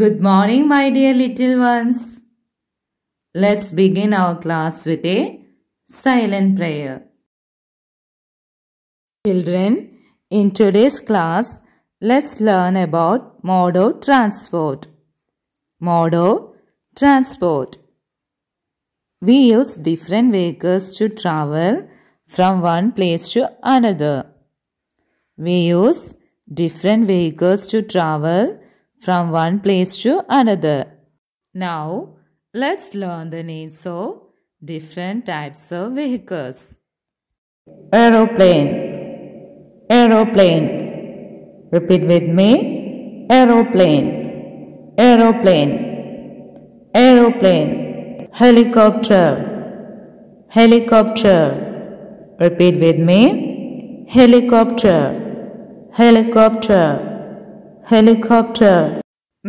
Good morning, my dear little ones. Let's begin our class with a silent prayer. Children, in today's class, let's learn about of transport. of transport. We use different vehicles to travel from one place to another. We use different vehicles to travel from one place to another. Now, let's learn the names of different types of vehicles. Aeroplane, aeroplane. Repeat with me. Aeroplane, aeroplane, aeroplane. Helicopter, helicopter. Repeat with me. Helicopter, helicopter helicopter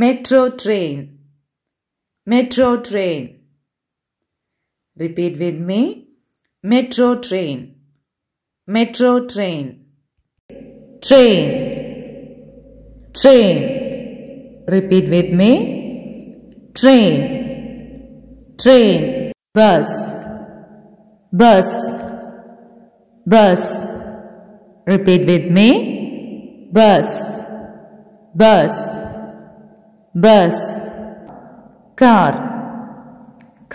metro train metro train repeat with me metro train metro train train train repeat with me train train bus bus bus repeat with me bus bus bus car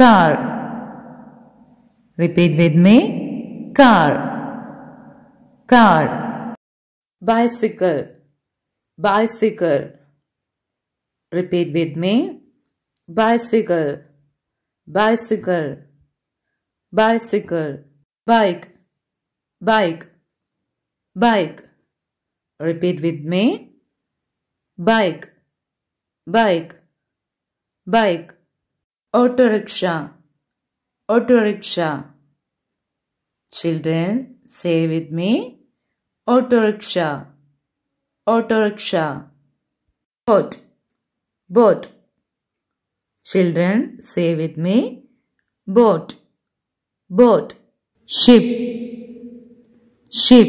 car repeat with me car car bicycle bicycle repeat with me bicycle bicycle bicycle bike bike bike repeat with me bike bike bike auto rickshaw auto rickshaw children say with me auto rickshaw auto rickshaw boat boat children say with me boat boat ship ship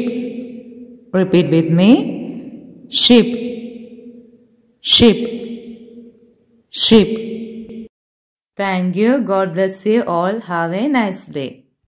repeat with me ship Ship. Ship. Thank you. God bless you all. Have a nice day.